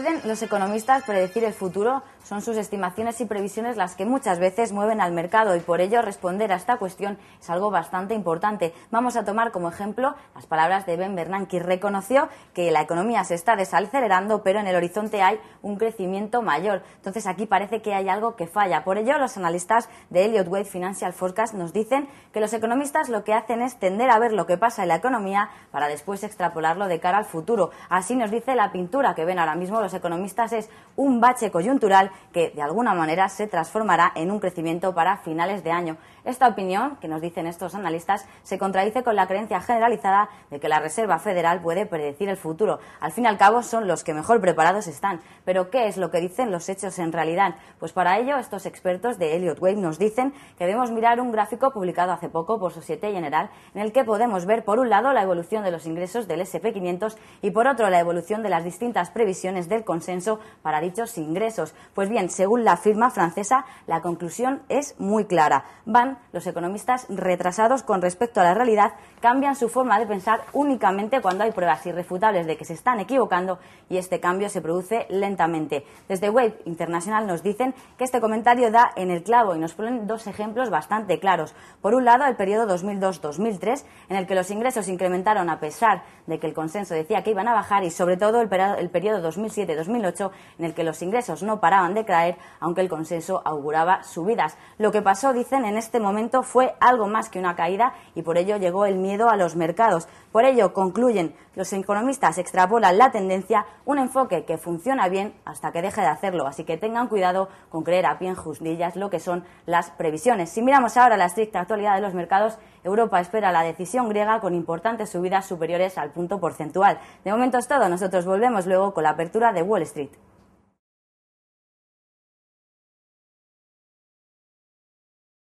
pueden los economistas predecir el futuro, son sus estimaciones y previsiones las que muchas veces mueven al mercado y por ello responder a esta cuestión es algo bastante importante. Vamos a tomar como ejemplo las palabras de Ben Bernanke. Reconoció que la economía se está desacelerando, pero en el horizonte hay un crecimiento mayor. Entonces aquí parece que hay algo que falla. Por ello, los analistas de Elliott Wade Financial Forecast nos dicen que los economistas lo que hacen es tender a ver lo que pasa en la economía para después extrapolarlo de cara al futuro. Así nos dice la pintura que ven ahora mismo los economistas es un bache coyuntural que de alguna manera se transformará en un crecimiento para finales de año. Esta opinión, que nos dicen estos analistas, se contradice con la creencia generalizada de que la Reserva Federal puede predecir el futuro. Al fin y al cabo son los que mejor preparados están. Pero ¿qué es lo que dicen los hechos en realidad? Pues para ello estos expertos de Elliott Wave nos dicen que debemos mirar un gráfico publicado hace poco por Societe General en el que podemos ver por un lado la evolución de los ingresos del SP500 y por otro la evolución de las distintas previsiones de consenso para dichos ingresos. Pues bien, según la firma francesa, la conclusión es muy clara. Van los economistas retrasados con respecto a la realidad, cambian su forma de pensar únicamente cuando hay pruebas irrefutables de que se están equivocando y este cambio se produce lentamente. Desde Wave Internacional nos dicen que este comentario da en el clavo y nos ponen dos ejemplos bastante claros. Por un lado, el periodo 2002-2003, en el que los ingresos incrementaron a pesar de que el consenso decía que iban a bajar y sobre todo el periodo 2007 2008 en el que los ingresos no paraban de caer, aunque el consenso auguraba subidas. Lo que pasó, dicen, en este momento fue algo más que una caída y por ello llegó el miedo a los mercados. Por ello, concluyen, los economistas extrapolan la tendencia, un enfoque que funciona bien hasta que deje de hacerlo. Así que tengan cuidado con creer a pie en justillas lo que son las previsiones. Si miramos ahora la estricta actualidad de los mercados, Europa espera la decisión griega con importantes subidas superiores al punto porcentual. De momento es todo. Nosotros volvemos luego con la apertura de Wall Street.